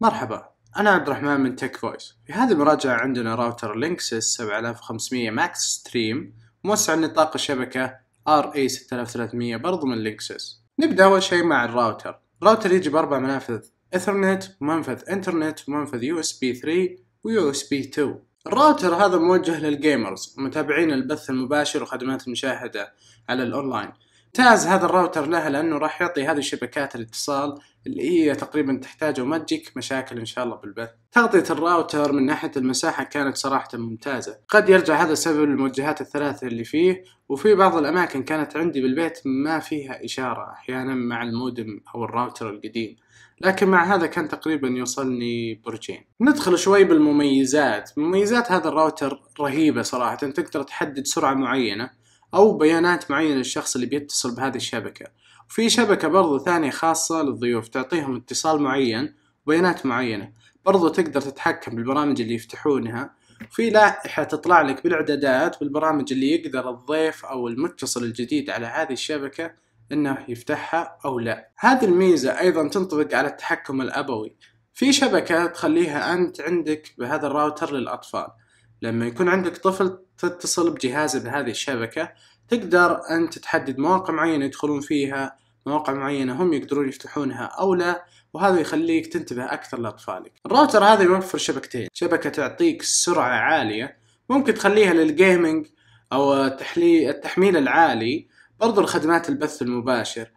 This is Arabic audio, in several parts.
مرحبا أنا عبد الرحمن من تك فويس في هذه المراجعة عندنا راوتر لينكسس 7500 ماكس ستريم موسع نطاق الشبكه e اي RA6300 برضو من لينكسس نبدأ أول شيء مع الراوتر الراوتر يجي بأربع منافذ ايثرنت ومنفذ إنترنت ومنفذ يو اس بي 3 ويو اس بي 2 الراوتر هذا موجه للجيمرز متابعين البث المباشر وخدمات المشاهدة على الأونلاين ممتاز هذا الراوتر لها لانه راح يعطي هذه شبكات الاتصال اللي هي تقريبا تحتاجها وما تجيك مشاكل ان شاء الله بالبث تغطية الراوتر من ناحية المساحة كانت صراحة ممتازة قد يرجع هذا السبب للموجهات الثلاثة اللي فيه وفي بعض الأماكن كانت عندي بالبيت ما فيها إشارة أحيانا مع المودم أو الراوتر القديم لكن مع هذا كان تقريبا يوصلني برجين ندخل شوي بالمميزات مميزات هذا الراوتر رهيبة صراحة تقدر تحدد سرعة معينة أو بيانات معينة للشخص اللي بيتصل بهذه الشبكة وفي شبكة برضو ثانية خاصة للضيوف تعطيهم اتصال معين وبيانات معينة برضو تقدر تتحكم بالبرامج اللي يفتحونها في لائحة تطلع لك بالإعدادات بالبرامج اللي يقدر الضيف أو المتصل الجديد على هذه الشبكة إنه يفتحها أو لا هذه الميزة أيضا تنطبق على التحكم الأبوي في شبكة تخليها أنت عندك بهذا الراوتر للأطفال لما يكون عندك طفل تتصل بجهازه بهذه الشبكة تقدر أنت تحدد مواقع معينة يدخلون فيها مواقع معينة هم يقدرون يفتحونها أو لا وهذا يخليك تنتبه أكثر لأطفالك الراوتر هذا يوفر شبكتين شبكة تعطيك سرعة عالية ممكن تخليها للجيمنج أو التحميل العالي برضو الخدمات البث المباشر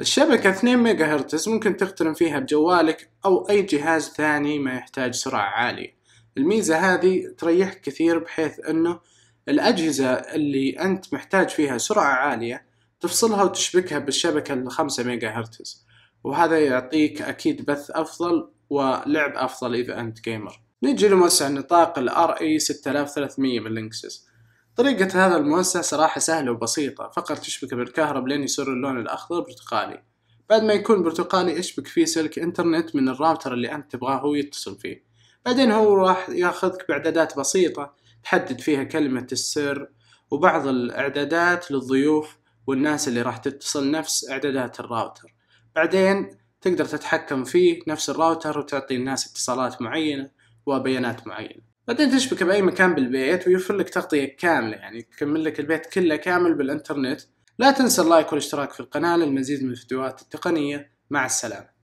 الشبكة 2 ميجا هرتز ممكن تقترن فيها بجوالك أو أي جهاز ثاني ما يحتاج سرعة عالية الميزة هذه تريحك كثير بحيث انه الاجهزة اللي انت محتاج فيها سرعة عالية تفصلها وتشبكها بالشبكة الخمسة ميجا هرتز وهذا يعطيك اكيد بث افضل ولعب افضل اذا انت جيمر نيجي لموسع النطاق الـ RE 6300 من لينكسس طريقة هذا الموسع صراحة سهلة وبسيطة فقط تشبكه بالكهرب لين يصير اللون الأخضر برتقالي بعد ما يكون برتقالي اشبك فيه سلك انترنت من الراوتر اللي انت تبغاه هو يتصل فيه بعدين هو راح ياخذك باعدادات بسيطة تحدد فيها كلمة السر وبعض الاعدادات للضيوف والناس اللي راح تتصل نفس اعدادات الراوتر بعدين تقدر تتحكم فيه نفس الراوتر وتعطي الناس اتصالات معينة وبيانات معينة بعدين تشبكه بأي مكان بالبيت ويوفر لك تغطية كاملة يعني يكمل لك البيت كله كامل بالإنترنت لا تنسى اللايك والاشتراك في القناة للمزيد من الفيديوهات التقنية مع السلامة